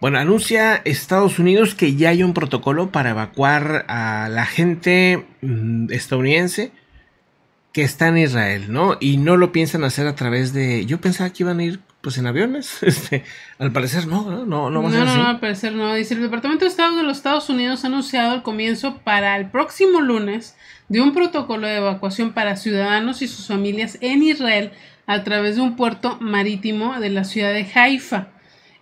Bueno, anuncia Estados Unidos que ya hay un protocolo para evacuar a la gente mm, estadounidense que está en Israel, ¿no? Y no lo piensan hacer a través de... Yo pensaba que iban a ir pues en aviones, este, al parecer no, no, no, va a ser así. No, al parecer no. Dice, el Departamento de Estado de los Estados Unidos ha anunciado el comienzo para el próximo lunes de un protocolo de evacuación para ciudadanos y sus familias en Israel a través de un puerto marítimo de la ciudad de Haifa.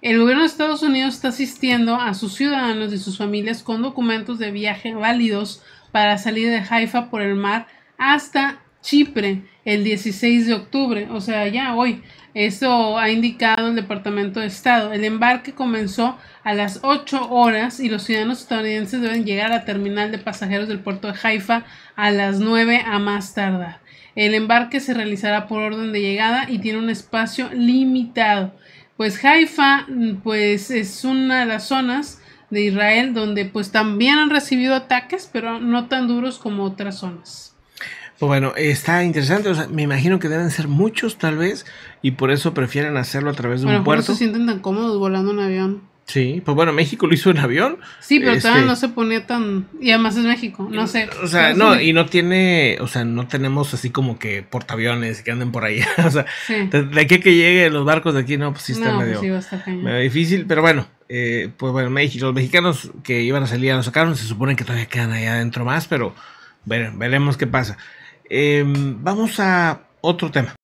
El gobierno de Estados Unidos está asistiendo a sus ciudadanos y sus familias con documentos de viaje válidos para salir de Haifa por el mar hasta Chipre el 16 de octubre, o sea, ya hoy. Eso ha indicado el Departamento de Estado. El embarque comenzó a las 8 horas y los ciudadanos estadounidenses deben llegar a la terminal de pasajeros del puerto de Haifa a las 9 a más tardar. El embarque se realizará por orden de llegada y tiene un espacio limitado pues Haifa pues es una de las zonas de Israel donde pues también han recibido ataques, pero no tan duros como otras zonas. Pues, bueno, está interesante, o sea, me imagino que deben ser muchos tal vez y por eso prefieren hacerlo a través de un puerto. No se sienten tan cómodos volando un avión. Sí, pues bueno, México lo hizo en avión. Sí, pero todavía este, no se ponía tan. Y además es México, no sé. O sea, no, y no tiene. O sea, no tenemos así como que portaaviones que anden por ahí. o sea, de aquí a que lleguen los barcos de aquí, no, pues sí está pues medio. difícil, pero bueno. Eh, pues bueno, México, los mexicanos que iban a salir a los sacaron. Se supone que todavía quedan ahí adentro más, pero bueno, veremos qué pasa. Em, vamos a otro tema.